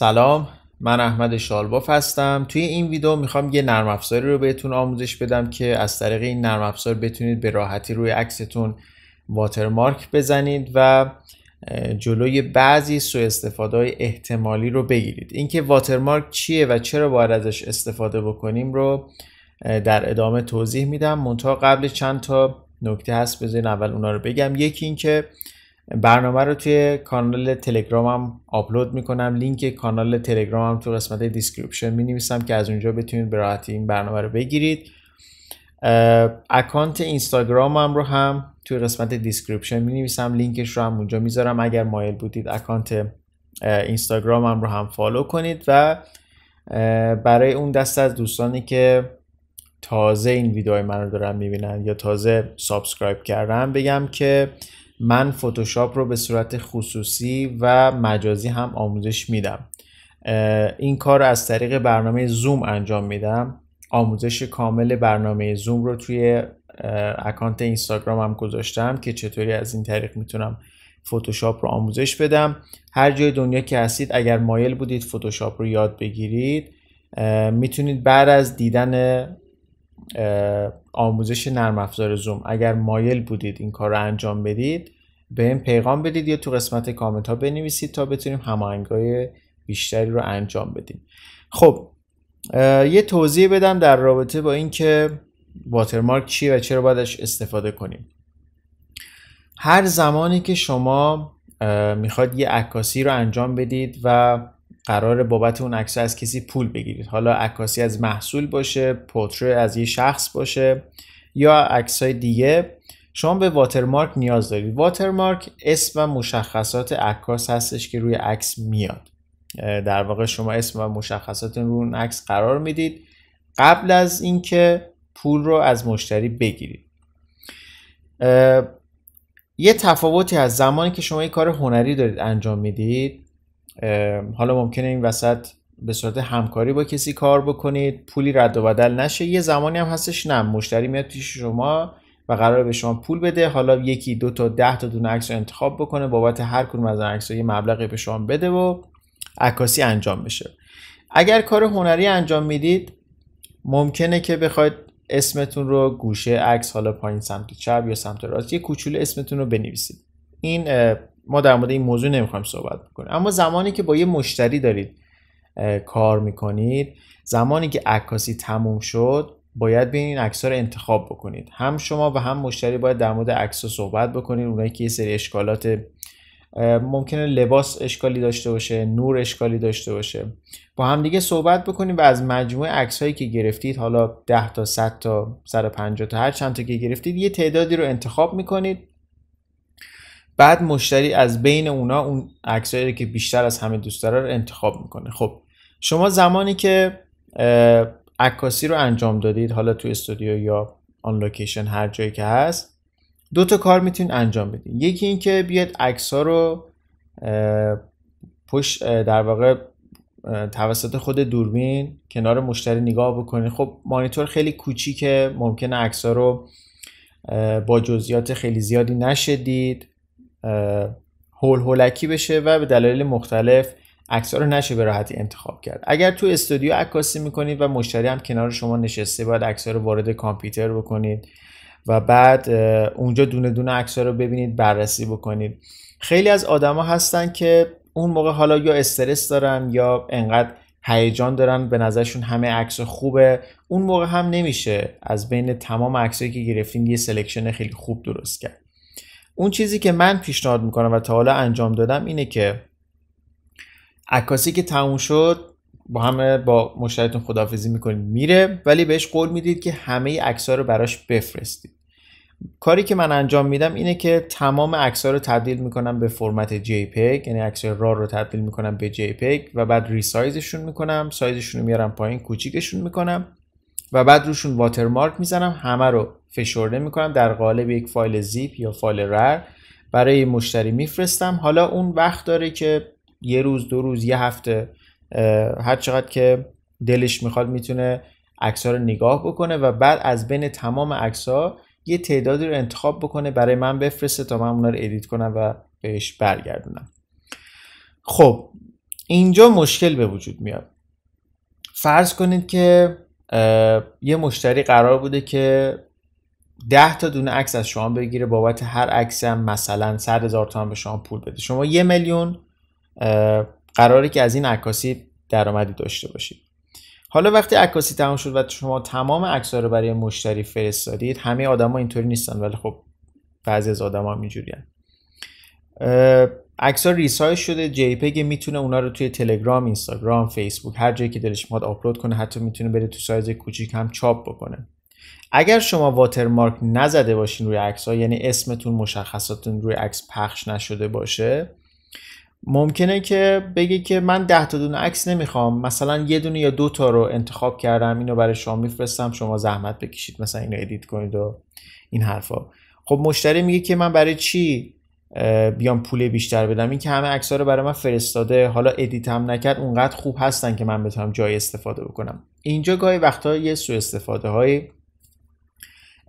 سلام من احمد شالباف هستم توی این ویدیو میخوام یه نرم افزاری رو بهتون آموزش بدم که از طریق این نرم افزار بتونید به راحتی روی عکستون واترمارک بزنید و جلوی بعضی سوء استفاده های احتمالی رو بگیرید اینکه واترمارک چیه و چرا باید ازش استفاده بکنیم رو در ادامه توضیح میدم منتها قبل چند تا نکته هست بذارین اول اونا رو بگم یکی اینکه برنامه رو توی کانال تلگرامم آپلود میکنم لینک کانال تلگرامم تو قسمت دیسکریپشن می نویسم که از اونجا بتونید به راحتی این برنامه رو بگیرید اکانت اینستاگرامم رو هم توی قسمت دیسکریپشن می نویسم لینکش رو هم اونجا میذارم اگر مایل بودید اکانت اینستاگرامم رو هم فالو کنید و برای اون دست از دوستانی که تازه این ویدیوهای من رو دارن میبینن یا تازه سابسکرایب کردن بگم که من فتوشاپ رو به صورت خصوصی و مجازی هم آموزش میدم این کار رو از طریق برنامه زوم انجام میدم آموزش کامل برنامه زوم رو توی اکانت اینستاگرام هم گذاشتم که چطوری از این طریق میتونم فتوشاپ رو آموزش بدم هر جای دنیا که هستید اگر مایل بودید فتوشاپ رو یاد بگیرید میتونید بعد از دیدن آموزش نرم افزار زوم اگر مایل بودید این کار رو انجام بدید به این پیغام بدید یا تو قسمت کامنت ها بنویسید تا بتونیم هماهنگ های بیشتری رو انجام بدیم خب یه توضیح بدم در رابطه با اینکه واترمارک چیه و چرا بایدش استفاده کنیم هر زمانی که شما میخواد یه عکاسی رو انجام بدید و قرار بابت اون عکس از کسی پول بگیرید حالا عکاسی از محصول باشه پورتری از یه شخص باشه یا عکس های دیگه شما به واترمارک نیاز دارید واترمارک اسم و مشخصات عکاس هستش که روی عکس میاد در واقع شما اسم و مشخصات رو اون عکس قرار میدید قبل از اینکه پول رو از مشتری بگیرید یه تفاوتی از زمانی که شما یه کار هنری دارید انجام میدید حالا ممکنه این وسط به صورت همکاری با کسی کار بکنید پولی رد و بدل نشه یه زمانی هم هستش نه مشتری میاد پیش شما و قرار به شما پول بده حالا یکی دو تا ده تا دونه عکس رو انتخاب بکنه بابت هر کدوم از عکس یه مبلغی به شما بده و عکاسی انجام بشه اگر کار هنری انجام میدید ممکنه که بخواید اسمتون رو گوشه عکس حالا پایین سمت چپ یا سمت راست یه کوچولو اسمتون رو بنویسید این ما در مورد این موضوع نمیخوایم صحبت بکنیم اما زمانی که با یه مشتری دارید کار میکنید زمانی که عکاسی تموم شد باید بین این عکس رو انتخاب بکنید هم شما و هم مشتری باید در مورد عکس صحبت بکنید اونایی که یه سری اشکالات ممکنه لباس اشکالی داشته باشه نور اشکالی داشته باشه با هم دیگه صحبت بکنید و از مجموعه عکس هایی که گرفتید حالا 10 تا 100 تا 150 تا هر چند تا که گرفتید یه تعدادی رو انتخاب میکنید بعد مشتری از بین اونا اون عکسایی که بیشتر از همه دوست داره رو انتخاب میکنه خب شما زمانی که عکاسی رو انجام دادید حالا تو استودیو یا آن لوکیشن هر جایی که هست دو تا کار میتونید انجام بدید یکی اینکه بیاد عکس ها رو پشت در واقع توسط خود دوربین کنار مشتری نگاه بکنید خب مانیتور خیلی کوچیکه ممکنه عکس ها رو با جزئیات خیلی زیادی نشدید هول هولکی بشه و به دلایل مختلف عکس رو نشه به راحتی انتخاب کرد اگر تو استودیو عکاسی میکنید و مشتری هم کنار شما نشسته باید عکس‌ها رو وارد کامپیوتر بکنید و بعد اونجا دونه دونه عکس‌ها رو ببینید بررسی بکنید خیلی از آدما هستن که اون موقع حالا یا استرس دارن یا انقدر هیجان دارن به نظرشون همه عکس خوبه اون موقع هم نمیشه از بین تمام عکسایی که گرفتین یه سلکشن خیلی خوب درست کرد اون چیزی که من پیشنهاد میکنم و تا حالا انجام دادم اینه که عکاسی که تموم شد با همه با مشتریتون خداحافظی میکنید میره ولی بهش قول میدید که همه عکس رو براش بفرستید کاری که من انجام میدم اینه که تمام عکس رو تبدیل میکنم به فرمت JPEG یعنی عکس را رو تبدیل میکنم به JPEG و بعد ریسایزشون میکنم سایزشون رو میارم پایین کوچیکشون میکنم و بعد روشون واترمارک میزنم همه رو فشرده میکنم در قالب یک فایل زیپ یا فایل رر برای مشتری میفرستم حالا اون وقت داره که یه روز دو روز یه هفته هر چقدر که دلش میخواد میتونه عکس رو نگاه بکنه و بعد از بین تمام عکس یه تعدادی رو انتخاب بکنه برای من بفرسته تا من اونا رو ادیت کنم و بهش برگردونم خب اینجا مشکل به وجود میاد فرض کنید که یه مشتری قرار بوده که 10 تا دونه عکس از شما بگیره بابت هر عکسی هم مثلا 100 هزار تومان به شما پول بده شما یه میلیون قراره که از این عکاسی درآمدی داشته باشید حالا وقتی عکاسی تمام شد و شما تمام عکس‌ها رو برای مشتری فرستادید همه آدما اینطوری نیستن ولی خب بعضی از آدما اینجوریان ها ریسایز شده جی پگ میتونه اونا رو توی تلگرام اینستاگرام فیسبوک هر جایی که دلش میخواد آپلود کنه حتی میتونه بره تو سایز کوچیک هم چاپ بکنه اگر شما واترمارک نزده باشین روی عکس ها یعنی اسمتون مشخصاتتون روی عکس پخش نشده باشه ممکنه که بگه که من ده تا دونه عکس نمیخوام مثلا یه دونه یا دو تا رو انتخاب کردم اینو برای شما میفرستم شما زحمت بکشید مثلا اینو ادیت کنید و این حرفا خب مشتری میگه که من برای چی بیام پول بیشتر بدم این که همه عکس‌ها رو برای من فرستاده حالا ادیت هم نکرد اونقدر خوب هستن که من بتونم جای استفاده بکنم اینجا گاهی وقتا یه سوء استفاده های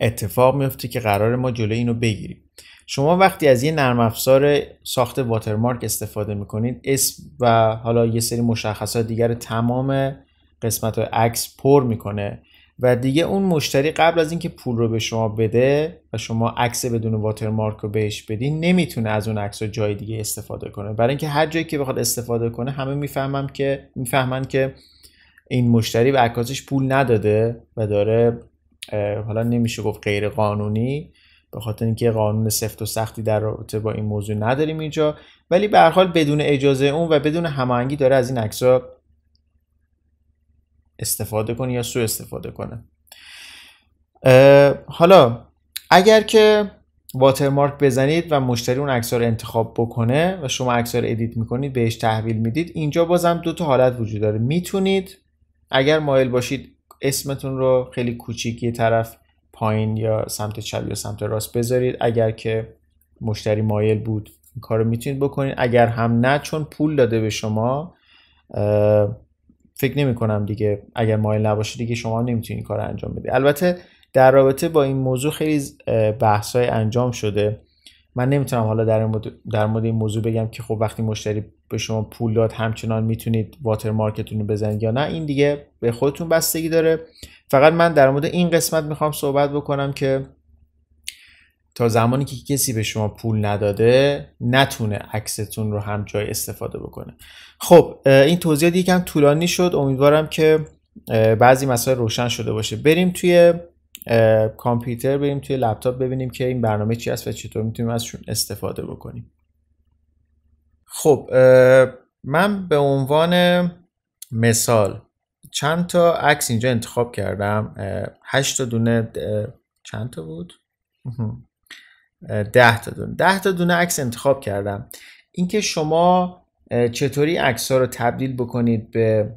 اتفاق میفته که قرار ما جلوی اینو بگیریم شما وقتی از یه نرم افزار ساخت واترمارک استفاده میکنید اسم و حالا یه سری مشخصات دیگر تمام قسمت های عکس پر میکنه و دیگه اون مشتری قبل از اینکه پول رو به شما بده و شما عکس بدون واترمارک رو بهش بدین نمیتونه از اون عکس رو جای دیگه استفاده کنه برای اینکه هر جایی که بخواد استفاده کنه همه میفهمم که میفهمن که این مشتری به عکاسش پول نداده و داره حالا نمیشه گفت غیر قانونی به خاطر اینکه قانون سفت و سختی در رابطه با این موضوع نداریم اینجا ولی به هر حال بدون اجازه اون و بدون هماهنگی داره از این عکس‌ها استفاده کنه یا سوء استفاده کنه حالا اگر که واترمارک بزنید و مشتری اون عکس رو انتخاب بکنه و شما عکس رو ادیت میکنید بهش تحویل میدید اینجا بازم دو تا حالت وجود داره میتونید اگر مایل باشید اسمتون رو خیلی کوچیکی طرف پایین یا سمت چپ یا سمت راست بذارید اگر که مشتری مایل بود این کار رو میتونید بکنید اگر هم نه چون پول داده به شما فکر نمی دیگه اگر مایل نباشی دیگه شما نمیتونید این کار انجام بده البته در رابطه با این موضوع خیلی بحث های انجام شده من نمیتونم حالا در مورد در مورد این موضوع بگم که خب وقتی مشتری به شما پول داد همچنان میتونید واتر مارکتون رو بزنید یا نه این دیگه به خودتون بستگی داره فقط من در مورد این قسمت میخوام صحبت بکنم که تا زمانی که کسی به شما پول نداده نتونه عکستون رو هم جای استفاده بکنه خب این توضیح یکم طولانی شد امیدوارم که بعضی مسائل روشن شده باشه بریم توی کامپیوتر بریم توی لپتاپ ببینیم که این برنامه چی هست و چطور میتونیم ازشون استفاده بکنیم خب من به عنوان مثال چند تا عکس اینجا انتخاب کردم هشت تا دونه چند تا بود ده تا دونه ده تا دونه عکس انتخاب کردم اینکه شما چطوری عکس ها رو تبدیل بکنید به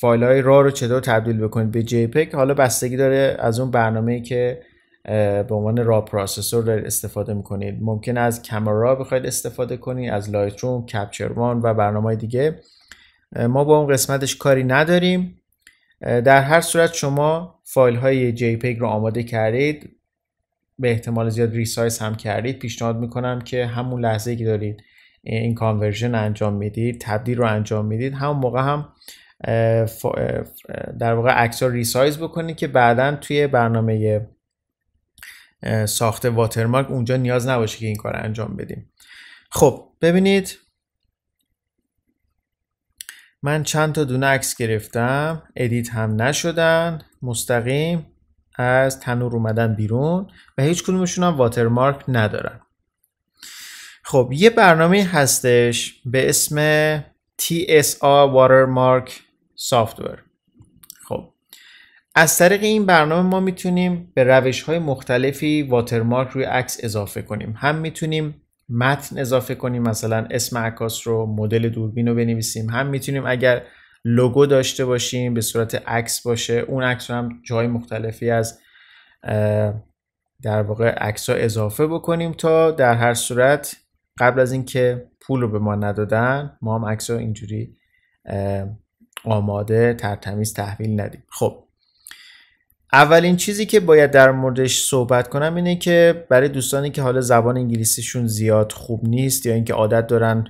فایل های را رو چطور تبدیل بکنید به جی حالا بستگی داره از اون برنامه که به عنوان را پروسسور دارید استفاده میکنید ممکن از کمرا بخواید استفاده کنید از لایت روم کپچر وان و برنامه دیگه ما با اون قسمتش کاری نداریم در هر صورت شما فایل های جی رو آماده کردید به احتمال زیاد ریسایز هم کردید پیشنهاد میکنم که همون لحظه که دارید این کانورژن انجام میدید تبدیل رو انجام میدید همون موقع هم در واقع عکس رو ریسایز بکنید که بعدا توی برنامه ساخت واترمارک اونجا نیاز نباشه که این کار انجام بدیم خب ببینید من چند تا دونه عکس گرفتم ادیت هم نشدن مستقیم از تنور اومدن بیرون و هیچ کدومشون هم واترمارک ندارن خب یه برنامه هستش به اسم TSA Watermark Software خب از طریق این برنامه ما میتونیم به روش های مختلفی واترمارک روی عکس اضافه کنیم هم میتونیم متن اضافه کنیم مثلا اسم عکاس رو مدل دوربین رو بنویسیم هم میتونیم اگر لوگو داشته باشیم به صورت عکس باشه اون عکس رو هم جای مختلفی از در واقع عکس ها اضافه بکنیم تا در هر صورت قبل از اینکه پول رو به ما ندادن ما هم عکس ها اینجوری آماده ترتمیز تحویل ندیم خب اولین چیزی که باید در موردش صحبت کنم اینه که برای دوستانی که حالا زبان انگلیسیشون زیاد خوب نیست یا اینکه عادت دارن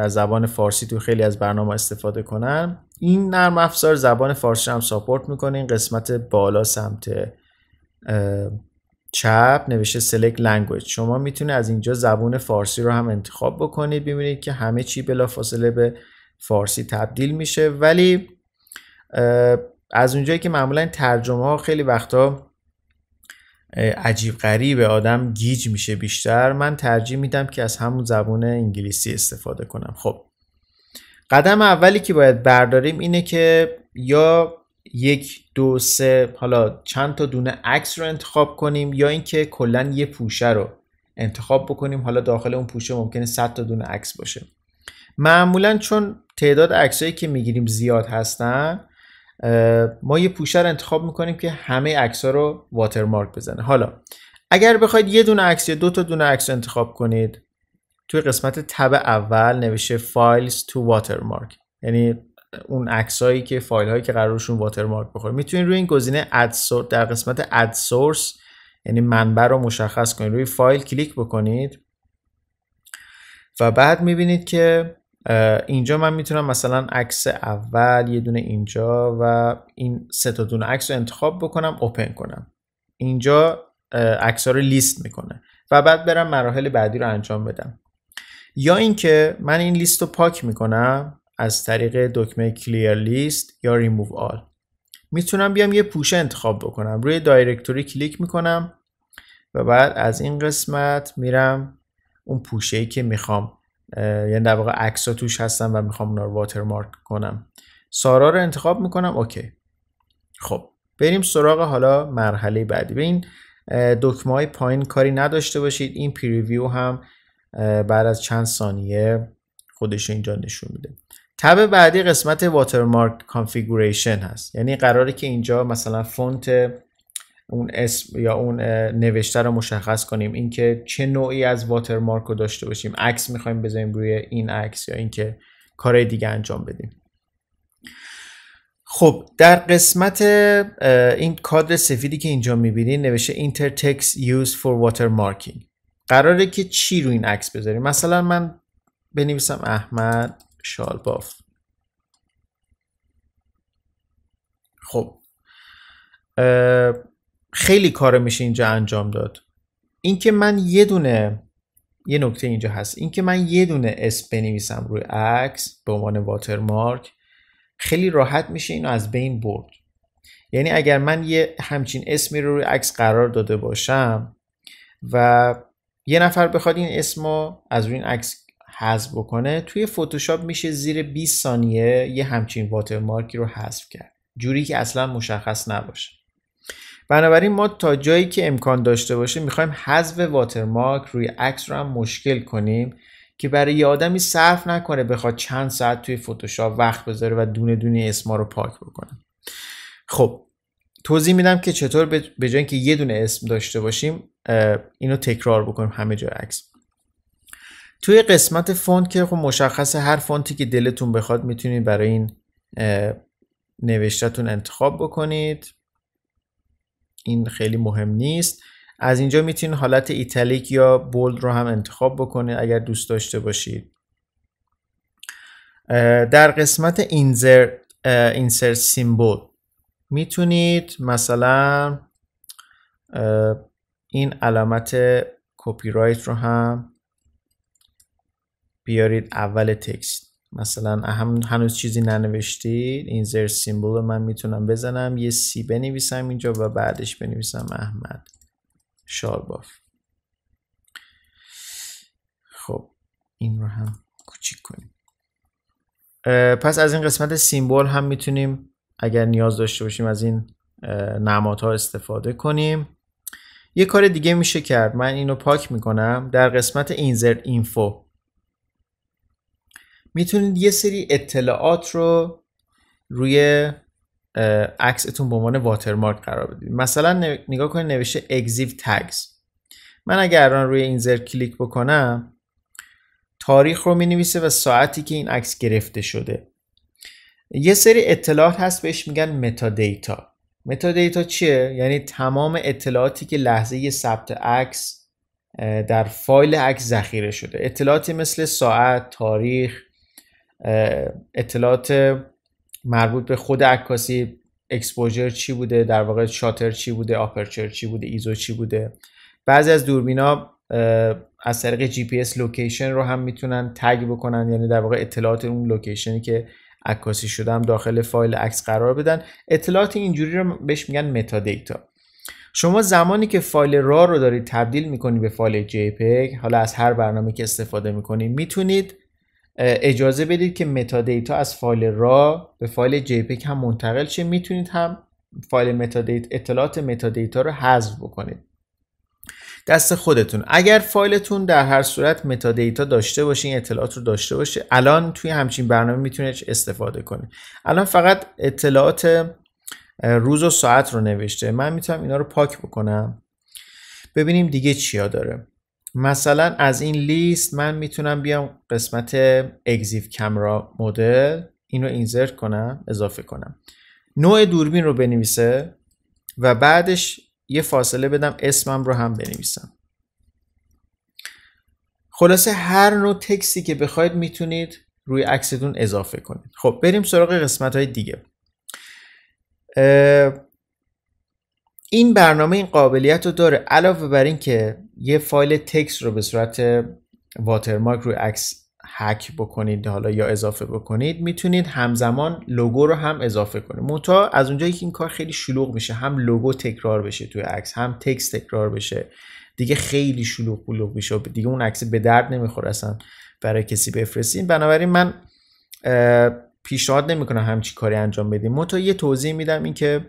از زبان فارسی تو خیلی از برنامه استفاده کنن این نرم افزار زبان فارسی هم ساپورت میکنه این قسمت بالا سمت چپ نوشته select language شما میتونید از اینجا زبان فارسی رو هم انتخاب بکنید ببینید که همه چی فاصله به فارسی تبدیل میشه ولی از اونجایی که معمولا ترجمه ها خیلی وقتا عجیب غریبه آدم گیج میشه بیشتر من ترجیح میدم که از همون زبون انگلیسی استفاده کنم خب قدم اولی که باید برداریم اینه که یا یک دو سه حالا چند تا دونه عکس رو انتخاب کنیم یا اینکه کلا یه پوشه رو انتخاب بکنیم حالا داخل اون پوشه ممکنه 100 تا دونه عکس باشه معمولا چون تعداد عکسایی که میگیریم زیاد هستن ما یه پوشر انتخاب میکنیم که همه عکس ها رو واترمارک بزنه حالا اگر بخواید یه دونه عکس یا دو تا دونه عکس انتخاب کنید توی قسمت تب اول نوشته فایلز تو واترمارک یعنی اون عکسایی که فایل هایی که قرارشون واترمارک بخوره میتونید روی این گزینه اد در قسمت اد سورس یعنی منبع رو مشخص کنید روی فایل کلیک بکنید و بعد میبینید که اینجا من میتونم مثلا عکس اول یه دونه اینجا و این سه تا دونه عکس رو انتخاب بکنم اوپن کنم اینجا عکس رو لیست میکنه و بعد برم مراحل بعدی رو انجام بدم یا اینکه من این لیست رو پاک میکنم از طریق دکمه کلیر لیست یا ریموو آل میتونم بیام یه پوشه انتخاب بکنم روی دایرکتوری کلیک میکنم و بعد از این قسمت میرم اون پوشه ای که میخوام یعنی در واقع عکس ها توش هستن و میخوام اونا رو واترمارک کنم سارا رو انتخاب میکنم اوکی خب بریم سراغ حالا مرحله بعدی به این دکمه های پایین کاری نداشته باشید این پریویو هم بعد از چند ثانیه خودش اینجا نشون میده تب بعدی قسمت واترمارک کانفیگوریشن هست یعنی قراره که اینجا مثلا فونت اون اسم یا اون نوشته رو مشخص کنیم اینکه چه نوعی از واترمارک رو داشته باشیم عکس میخوایم بذاریم روی این عکس یا اینکه کارهای دیگه انجام بدیم خب در قسمت این کادر سفیدی که اینجا میبینید نوشته intertext use for watermarking قراره که چی رو این عکس بذاریم مثلا من بنویسم احمد شالباف خب خیلی کار میشه اینجا انجام داد اینکه من یه دونه یه نکته اینجا هست اینکه من یه دونه اسم بنویسم روی عکس به عنوان واترمارک خیلی راحت میشه اینو از بین برد یعنی اگر من یه همچین اسمی رو روی عکس قرار داده باشم و یه نفر بخواد این اسم رو از روی این عکس حذف بکنه توی فتوشاپ میشه زیر 20 ثانیه یه همچین واترمارکی رو حذف کرد جوری که اصلا مشخص نباشه بنابراین ما تا جایی که امکان داشته باشه میخوایم حذف واترمارک روی عکس رو هم مشکل کنیم که برای یه آدمی صرف نکنه بخواد چند ساعت توی فتوشاپ وقت بذاره و دونه دونه اسما رو پاک بکنه خب توضیح میدم که چطور به جای اینکه یه دونه اسم داشته باشیم اینو تکرار بکنیم همه جای عکس توی قسمت فونت که خب مشخص هر فونتی که دلتون بخواد میتونید برای این نوشتتون انتخاب بکنید این خیلی مهم نیست از اینجا میتونید حالت ایتالیک یا بولد رو هم انتخاب بکنید اگر دوست داشته باشید در قسمت insert symbol سیمبل میتونید مثلا این علامت کپی رایت رو هم بیارید اول تکست مثلا هم هنوز چیزی ننوشتید این زر سیمبل من میتونم بزنم یه سی بنویسم اینجا و بعدش بنویسم احمد شارباف خب این رو هم کوچیک کنیم پس از این قسمت سیمبل هم میتونیم اگر نیاز داشته باشیم از این نمادها استفاده کنیم یه کار دیگه میشه کرد من اینو پاک میکنم در قسمت اینزرت اینفو میتونید یه سری اطلاعات رو روی عکستون به عنوان واترمارک قرار بدید مثلا نگاه کنید نوشته اگزیو تگز من اگر الان روی این زر کلیک بکنم تاریخ رو مینویسه و ساعتی که این عکس گرفته شده یه سری اطلاعات هست بهش میگن متا دیتا متا دیتا چیه یعنی تمام اطلاعاتی که لحظه ثبت عکس در فایل عکس ذخیره شده اطلاعاتی مثل ساعت تاریخ اطلاعات مربوط به خود عکاسی اکسپوژر چی بوده در واقع شاتر چی بوده آپرچر چی بوده ایزو چی بوده بعضی از دوربینا از طریق جی پی اس لوکیشن رو هم میتونن تگ بکنن یعنی در واقع اطلاعات اون لوکیشنی که عکاسی شده هم داخل فایل عکس قرار بدن اطلاعات اینجوری رو بهش میگن متا دیتا شما زمانی که فایل را رو دارید تبدیل میکنید به فایل JPEG حالا از هر برنامه که استفاده میکنید میتونید اجازه بدید که متا دیتا از فایل را به فایل JPEG هم منتقل شه میتونید هم فایل متا اطلاعات متا دیتا رو حذف بکنید دست خودتون اگر فایلتون در هر صورت متا دیتا داشته باشین اطلاعات رو داشته باشه الان توی همچین برنامه میتونید استفاده کنید الان فقط اطلاعات روز و ساعت رو نوشته من میتونم اینا رو پاک بکنم ببینیم دیگه چیا داره مثلا از این لیست من میتونم بیام قسمت اگزیف کمرا مدل اینو اینزرت کنم اضافه کنم نوع دوربین رو بنویسه و بعدش یه فاصله بدم اسمم رو هم بنویسم خلاصه هر نوع تکسی که بخواید میتونید روی عکستون اضافه کنید خب بریم سراغ قسمت های دیگه این برنامه این قابلیت رو داره علاوه بر اینکه یه فایل تکست رو به صورت واترمارک روی عکس هک بکنید حالا یا اضافه بکنید میتونید همزمان لوگو رو هم اضافه کنید منتها از اونجایی که این کار خیلی شلوغ میشه هم لوگو تکرار بشه توی عکس هم تکست تکرار بشه دیگه خیلی شلوغ بلوغ میشه دیگه اون عکس به درد نمیخوره اصلا برای کسی بفرستین بنابراین من پیشنهاد نمیکنم همچی کاری انجام بدیم منتها یه توضیح میدم اینکه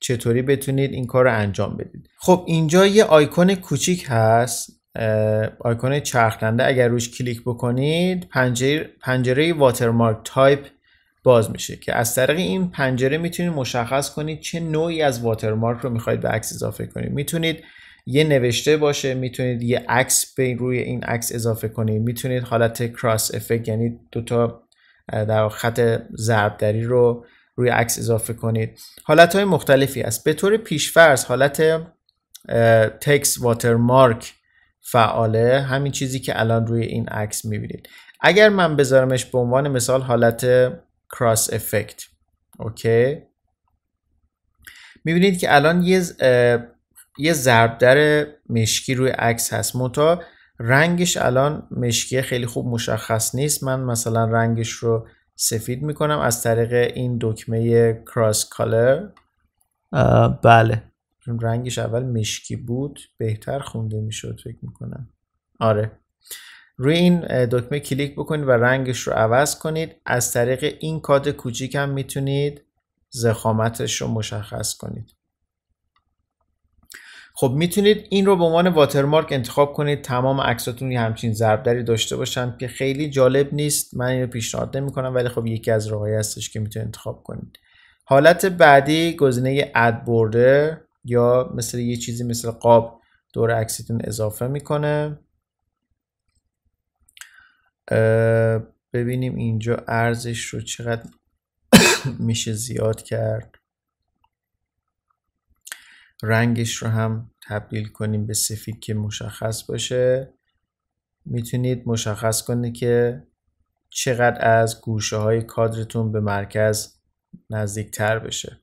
چطوری بتونید این کار رو انجام بدید خب اینجا یه آیکون کوچیک هست آیکون چرخنده اگر روش کلیک بکنید پنجره پنجره واترمارک تایپ باز میشه که از طریق این پنجره میتونید مشخص کنید چه نوعی از واترمارک رو میخواید به عکس اضافه کنید میتونید یه نوشته باشه میتونید یه عکس به روی این عکس اضافه کنید میتونید حالت کراس افکت یعنی دوتا در خط ضربدری رو روی عکس اضافه کنید حالت های مختلفی است به طور فرض حالت تکس مارک فعاله همین چیزی که الان روی این عکس میبینید اگر من بذارمش به عنوان مثال حالت کراس افکت اوکی میبینید که الان یه یه ضربدر مشکی روی عکس هست منتها رنگش الان مشکی خیلی خوب مشخص نیست من مثلا رنگش رو سفید میکنم از طریق این دکمه کراس کالر بله رنگش اول مشکی بود بهتر خونده میشد فکر میکنم آره روی این دکمه کلیک بکنید و رنگش رو عوض کنید از طریق این کاد کوچیک هم میتونید زخامتش رو مشخص کنید خب میتونید این رو به عنوان واترمارک انتخاب کنید تمام عکساتون همچین ضربدری داشته باشند که خیلی جالب نیست من اینو پیشنهاد نمیکنم ولی خب یکی از راهایی هستش که میتونید انتخاب کنید حالت بعدی گزینه اد بوردر یا مثل یه چیزی مثل قاب دور عکستون اضافه میکنه ببینیم اینجا ارزش رو چقدر میشه زیاد کرد رنگش رو هم تبدیل کنیم به سفید که مشخص باشه میتونید مشخص کنید که چقدر از گوشه های کادرتون به مرکز نزدیک تر بشه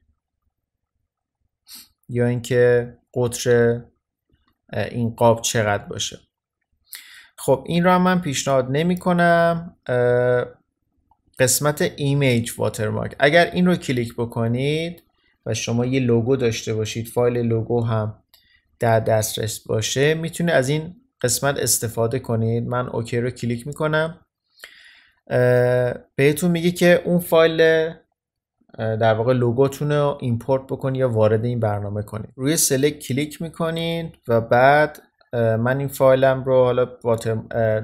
یا اینکه قطر این قاب چقدر باشه خب این را من پیشنهاد نمی کنم قسمت ایمیج واترمارک اگر این رو کلیک بکنید و شما یه لوگو داشته باشید فایل لوگو هم در دسترس باشه میتونه از این قسمت استفاده کنید من اوکی رو کلیک میکنم بهتون میگه که اون فایل در واقع لوگوتون رو ایمپورت بکنید یا وارد این برنامه کنید روی سلک کلیک میکنید و بعد من این فایلم رو حالا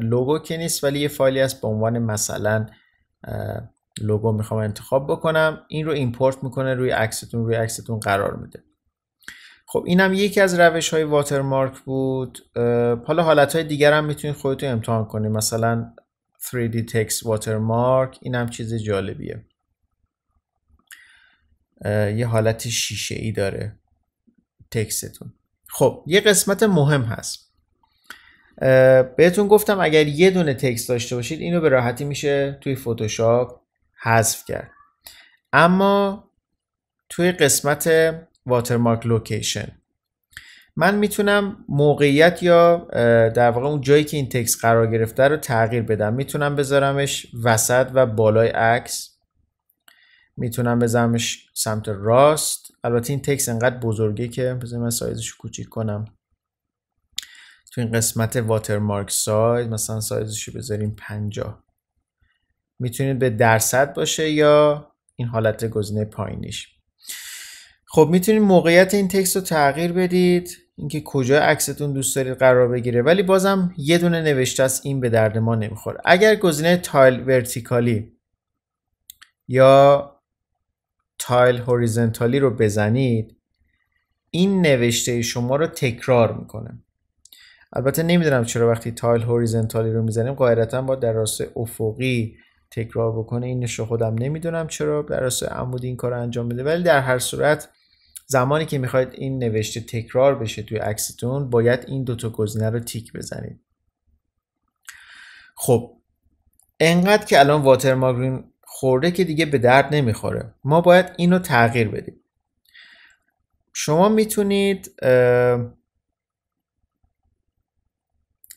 لوگو که نیست ولی یه فایلی هست به عنوان مثلا لوگو میخوام انتخاب بکنم این رو ایمپورت میکنه روی عکستون روی عکستون قرار میده خب اینم یکی از روش های واترمارک بود حالا حالت های دیگر هم میتونید خودتون امتحان کنید مثلا 3D text watermark این هم چیز جالبیه یه حالت شیشه ای داره تکستتون خب یه قسمت مهم هست بهتون گفتم اگر یه دونه تکست داشته باشید اینو به راحتی میشه توی فتوشاپ حذف کرد اما توی قسمت واترمارک لوکیشن من میتونم موقعیت یا در واقع اون جایی که این تکس قرار گرفته رو تغییر بدم میتونم بذارمش وسط و بالای عکس میتونم بذارمش سمت راست البته این تکس انقدر بزرگه که بذارم من سایزش کوچیک کنم تو این قسمت واترمارک سایز مثلا سایزشو بذاریم 50 میتونید به درصد باشه یا این حالت گزینه پایینیش خب میتونید موقعیت این تکست رو تغییر بدید اینکه کجا عکستون دوست دارید قرار بگیره ولی بازم یه دونه نوشته است این به درد ما نمیخوره اگر گزینه تایل ورتیکالی یا تایل هوریزنتالی رو بزنید این نوشته شما رو تکرار میکنه البته نمیدونم چرا وقتی تایل هوریزنتالی رو میزنیم قاعدتا با در راست افقی تکرار بکنه این خودم نمیدونم چرا اصل عمود این کار انجام بده ولی در هر صورت زمانی که میخواید این نوشته تکرار بشه توی عکستون باید این دوتا گزینه رو تیک بزنید خب انقدر که الان ماگرین خورده که دیگه به درد نمیخوره ما باید اینو تغییر بدیم شما میتونید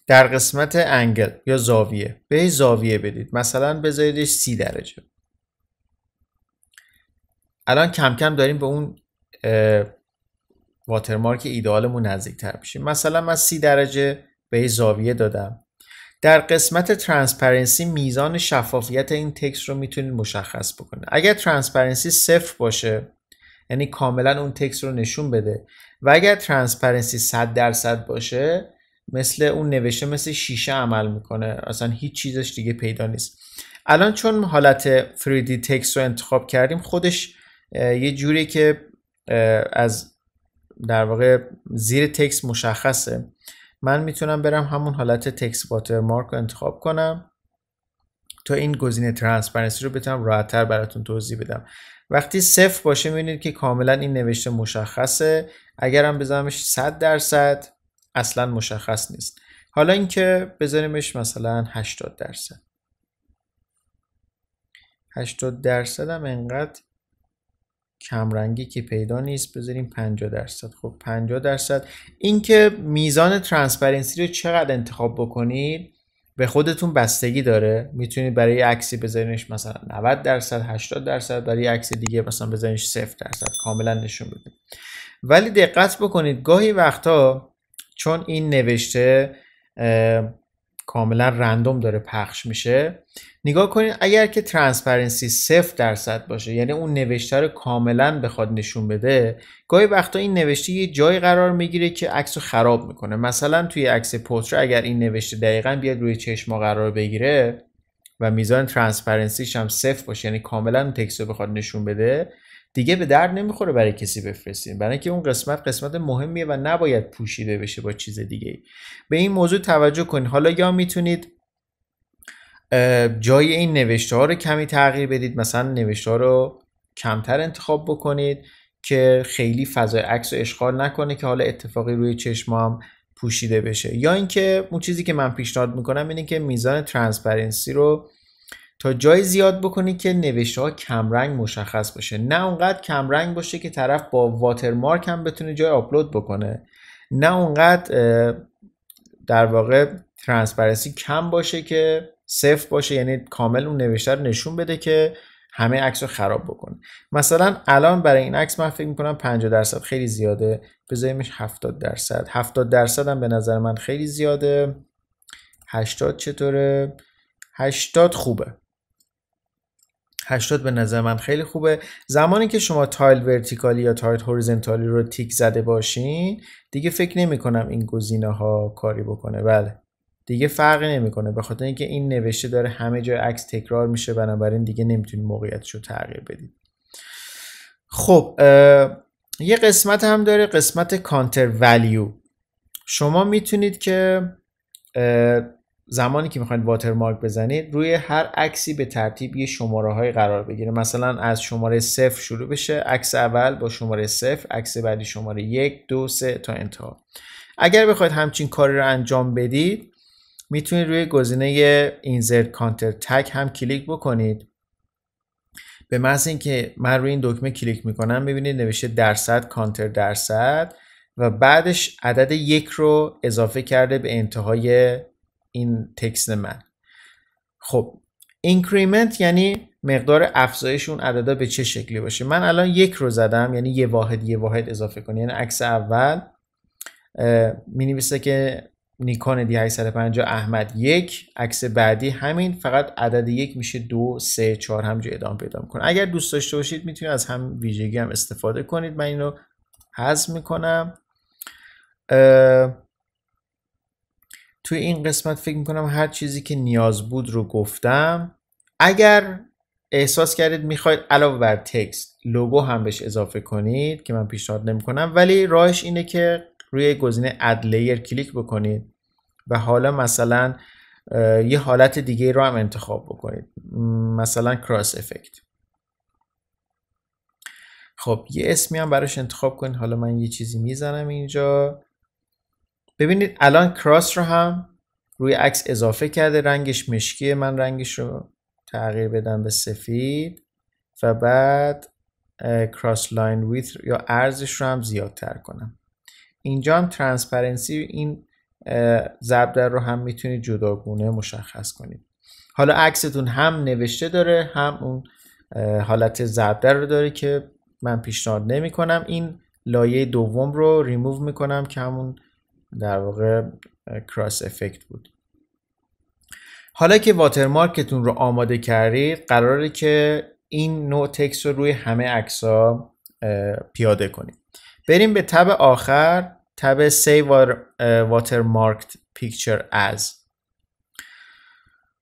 در قسمت انگل یا زاویه به زاویه بدید مثلا بذاریدش سی درجه الان کم کم داریم به اون واترمارک نزدیک تر میشیم مثلا من سی درجه به زاویه دادم در قسمت ترانسپرنسی میزان شفافیت این تکس رو میتونید مشخص بکنه اگر ترانسپرنسی صفر باشه یعنی کاملا اون تکس رو نشون بده و اگر ترانسپرنسی 100 درصد باشه مثل اون نوشته مثل شیشه عمل میکنه اصلا هیچ چیزش دیگه پیدا نیست الان چون حالت 3D تکس رو انتخاب کردیم خودش یه جوری که از در واقع زیر تکس مشخصه من میتونم برم همون حالت تکس مارک رو انتخاب کنم تا این گزینه ترانسپرنسی رو بتونم راحتتر براتون توضیح بدم وقتی صفر باشه میبینید که کاملا این نوشته مشخصه اگرم بزنمش 100 درصد اصلا مشخص نیست حالا اینکه بذاریمش مثلا 80 درصد 80 درصد هم انقدر کمرنگی که پیدا نیست بذاریم 50 درصد خب 50 درصد اینکه میزان ترانسپرنسی رو چقدر انتخاب بکنید به خودتون بستگی داره میتونید برای عکسی بذارینش مثلا 90 درصد 80 درصد برای عکس دیگه مثلا بذارینش 0 درصد کاملا نشون بده ولی دقت بکنید گاهی وقتا چون این نوشته کاملا رندوم داره پخش میشه نگاه کنید اگر که ترانسپرنسی صفر درصد باشه یعنی اون نوشته رو کاملا بخواد نشون بده گاهی وقتا این نوشته یه جای قرار میگیره که عکس رو خراب میکنه مثلا توی عکس پوتر اگر این نوشته دقیقا بیاد روی چشما قرار بگیره و میزان ترانسپرنسیش هم صفر باشه یعنی کاملا تکس رو بخواد نشون بده دیگه به درد نمیخوره برای کسی بفرستین برای اینکه اون قسمت قسمت مهمیه و نباید پوشیده بشه با چیز دیگه به این موضوع توجه کنید حالا یا میتونید جای این نوشته ها رو کمی تغییر بدید مثلا نوشته ها رو کمتر انتخاب بکنید که خیلی فضای عکس رو اشغال نکنه که حالا اتفاقی روی چشمام پوشیده بشه یا اینکه اون چیزی که من پیشنهاد میکنم اینه که میزان ترانسپرنسی رو تا جای زیاد بکنی که نوشته ها کمرنگ مشخص باشه نه اونقدر کمرنگ باشه که طرف با واترمارک هم بتونه جای آپلود بکنه نه اونقدر در واقع ترانسپرنسی کم باشه که صفر باشه یعنی کامل اون نوشته رو نشون بده که همه عکس رو خراب بکنه مثلا الان برای این عکس من فکر میکنم 50 درصد خیلی زیاده بذاریمش 70 درصد 70 درصد هم به نظر من خیلی زیاده 80 چطوره 80 خوبه 80 به نظر من خیلی خوبه زمانی که شما تایل ورتیکالی یا تایل هوریزنتالی رو تیک زده باشین دیگه فکر نمی کنم این گزینه ها کاری بکنه بله دیگه فرقی نمیکنه به خاطر اینکه این نوشته داره همه جای عکس تکرار میشه بنابراین دیگه نمیتونید موقعیتش رو تغییر بدید خب یه قسمت هم داره قسمت کانتر ولیو شما میتونید که زمانی که میخواید واترمارک بزنید روی هر عکسی به ترتیب یه شماره های قرار بگیره مثلا از شماره صفر شروع بشه عکس اول با شماره صفر عکس بعدی شماره یک دو سه تا انتها اگر بخواید همچین کاری رو انجام بدید میتونید روی گزینه اینزرت کانتر تک هم کلیک بکنید به محض اینکه من روی این دکمه کلیک میکنم میبینید نوشته درصد کانتر درصد و بعدش عدد یک رو اضافه کرده به انتهای این تکست من خب اینکریمنت یعنی مقدار افزایش اون عددا به چه شکلی باشه من الان یک رو زدم یعنی یه واحد یه واحد اضافه کنی یعنی عکس اول می که نیکان دی 850 احمد یک عکس بعدی همین فقط عدد یک میشه دو سه چهار همجا ادامه پیدا میکنه اگر دوست داشته باشید میتونید از هم ویژگی هم استفاده کنید من اینو حذف میکنم توی این قسمت فکر میکنم هر چیزی که نیاز بود رو گفتم اگر احساس کردید میخواید علاوه بر تکست لوگو هم بهش اضافه کنید که من پیشنهاد نمیکنم ولی راهش اینه که روی گزینه اد لیر کلیک بکنید و حالا مثلا یه حالت دیگه رو هم انتخاب بکنید مثلا کراس افکت خب یه اسمی هم براش انتخاب کنید حالا من یه چیزی میزنم اینجا ببینید الان کراس رو هم روی عکس اضافه کرده رنگش مشکیه من رنگش رو تغییر بدم به سفید و بعد کراس لاین ویت یا ارزش رو هم زیادتر کنم اینجا هم ترانسپرنسی این زبدر رو هم میتونید جداگونه مشخص کنید حالا عکستون هم نوشته داره هم اون حالت زبدر رو داره که من پیشنهاد نمی کنم این لایه دوم رو ریموو میکنم که همون در واقع کراس افکت بود حالا که واترمارکتون رو آماده کردید قراره که این نوع تکس رو روی همه عکس پیاده کنید بریم به تب آخر تب Save Watermarked Picture As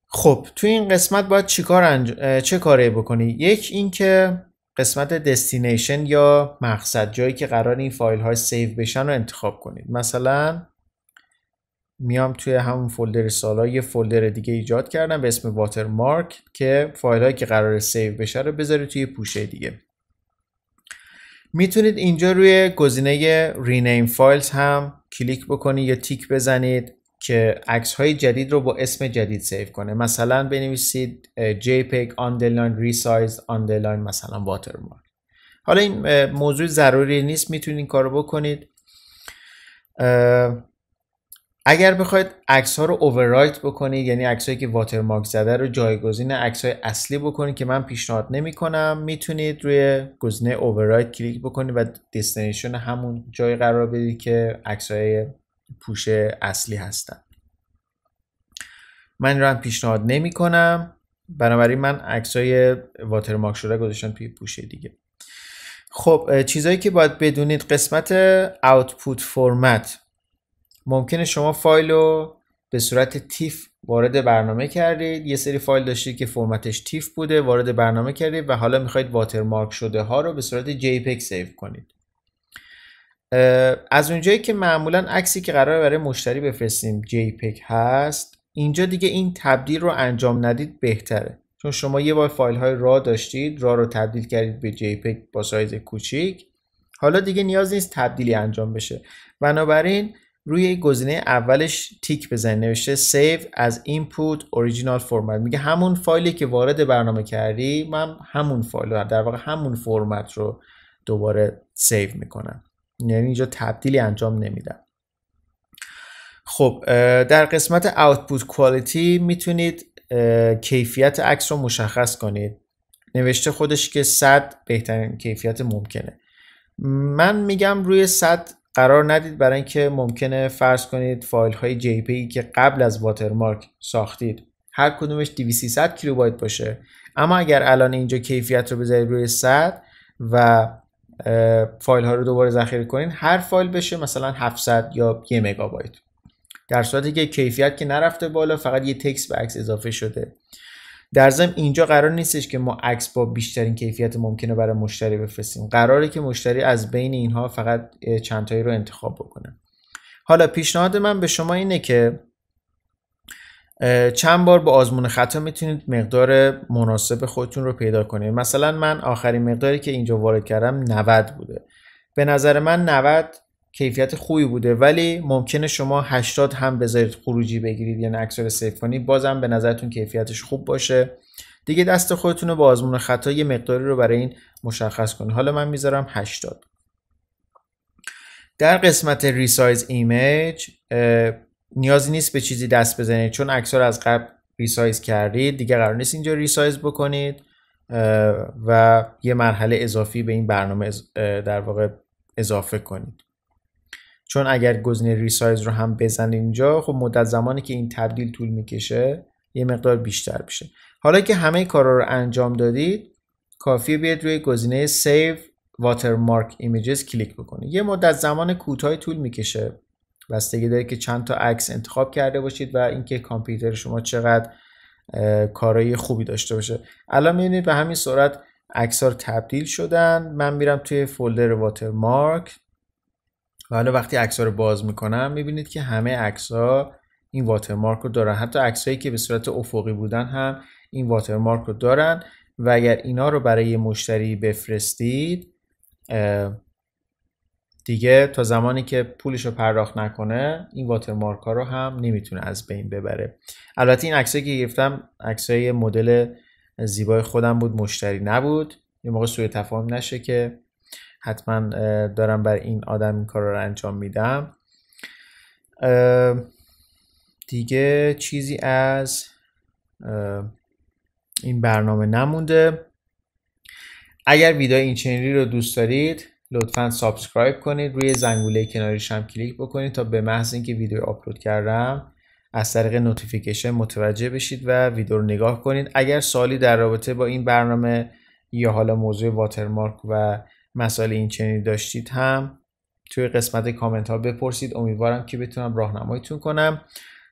خب تو این قسمت باید چه کاری بکنی؟ یک اینکه قسمت دستینیشن یا مقصد جایی که قرار این فایل های سیو بشن رو انتخاب کنید مثلا میام توی همون فولدر سالا یه فولدر دیگه ایجاد کردم به اسم واترمارک که فایل هایی که قرار سیو بشه رو بذارید توی پوشه دیگه میتونید اینجا روی گزینه رینیم فایلز هم کلیک بکنید یا تیک بزنید که عکس های جدید رو با اسم جدید سیو کنه مثلا بنویسید JPEG underline resize underline مثلا watermark حالا این موضوع ضروری نیست میتونید این کارو بکنید اگر بخواید عکس ها رو اووررایت بکنید یعنی هایی که واترمارک زده رو جایگزین عکس های اصلی بکنید که من پیشنهاد نمی کنم میتونید روی گزینه اووررایت کلیک بکنید و دستینیشن همون جای قرار بدید که عکس های پوش اصلی هستن من رو هم پیشنهاد نمی کنم بنابراین من عکسای واترمارک شده گذاشتم توی پوشه دیگه خب چیزایی که باید بدونید قسمت output فرمت ممکنه شما فایل رو به صورت تیف وارد برنامه کردید یه سری فایل داشتید که فرمتش تیف بوده وارد برنامه کردید و حالا میخواید واترمارک شده ها رو به صورت پیک سیو کنید از اونجایی که معمولا عکسی که قرار برای مشتری بفرستیم جی هست اینجا دیگه این تبدیل رو انجام ندید بهتره چون شما یه بار فایل های را داشتید را رو تبدیل کردید به جی با سایز کوچیک حالا دیگه نیاز نیست تبدیلی انجام بشه بنابراین روی گزینه اولش تیک بزنید نوشته سیو از input اوریجینال فرمت میگه همون فایلی که وارد برنامه کردی من همون فایل در واقع همون فرمت رو دوباره سیو میکنم یعنی اینجا تبدیلی انجام نمیدم خب در قسمت output quality میتونید کیفیت عکس رو مشخص کنید نوشته خودش که 100 بهترین کیفیت ممکنه من میگم روی 100 قرار ندید برای اینکه ممکنه فرض کنید فایل های JPEG که قبل از واترمارک ساختید هر کدومش 2300 کیلوبایت باشه اما اگر الان اینجا کیفیت رو بذارید روی 100 و فایل ها رو دوباره ذخیره کنین هر فایل بشه مثلا 700 یا 1 مگابایت در صورتی که کیفیت که نرفته بالا فقط یه تکس به عکس اضافه شده در ضمن اینجا قرار نیستش که ما عکس با بیشترین کیفیت ممکنه برای مشتری بفرستیم قراره که مشتری از بین اینها فقط چندتایی رو انتخاب بکنه حالا پیشنهاد من به شما اینه که چند بار با آزمون خطا میتونید مقدار مناسب خودتون رو پیدا کنید مثلا من آخرین مقداری که اینجا وارد کردم 90 بوده به نظر من 90 کیفیت خوبی بوده ولی ممکنه شما 80 هم بذارید خروجی بگیرید یا یعنی عکس رو کنید بازم به نظرتون کیفیتش خوب باشه دیگه دست خودتون رو با آزمون خطا یه مقداری رو برای این مشخص کنید حالا من میذارم 80 در قسمت ریسایز ایمیج نیازی نیست به چیزی دست بزنید چون اکثر از قبل ریسایز کردید دیگه قرار نیست اینجا ریسایز بکنید و یه مرحله اضافی به این برنامه در واقع اضافه کنید چون اگر گزینه ریسایز رو هم بزنید اینجا خب مدت زمانی که این تبدیل طول میکشه یه مقدار بیشتر بشه حالا که همه کارا رو انجام دادید کافیه بیاید روی گزینه سیو watermark images کلیک بکنید یه مدت زمان کوتاهی طول میکشه بستگی داره که چند تا عکس انتخاب کرده باشید و اینکه کامپیوتر شما چقدر کارایی خوبی داشته باشه الان میبینید به همین صورت عکس ها رو تبدیل شدن من میرم توی فولدر واترمارک و حالا وقتی عکس ها رو باز میکنم میبینید که همه عکس ها این واترمارک رو دارن حتی عکس هایی که به صورت افقی بودن هم این واترمارک رو دارن و اگر اینا رو برای مشتری بفرستید دیگه تا زمانی که پولش رو پرداخت نکنه این واترمارک ها رو هم نمیتونه از بین ببره البته این عکسایی که گرفتم عکسای مدل زیبای خودم بود مشتری نبود یه موقع سوء تفاهم نشه که حتما دارم بر این آدم این کار رو انجام میدم دیگه چیزی از این برنامه نمونده اگر ویدیو این چنلی رو دوست دارید لطفا سابسکرایب کنید روی زنگوله کناریش هم کلیک بکنید تا به محض اینکه ویدیو آپلود کردم از طریق نوتیفیکیشن متوجه بشید و ویدیو رو نگاه کنید اگر سوالی در رابطه با این برنامه یا حالا موضوع واترمارک و مسائل این چنینی داشتید هم توی قسمت کامنت ها بپرسید امیدوارم که بتونم راهنماییتون کنم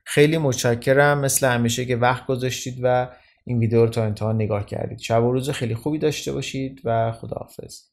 خیلی متشکرم مثل همیشه که وقت گذاشتید و این ویدیو رو تا انتها نگاه کردید شب و روز خیلی خوبی داشته باشید و خداحافظ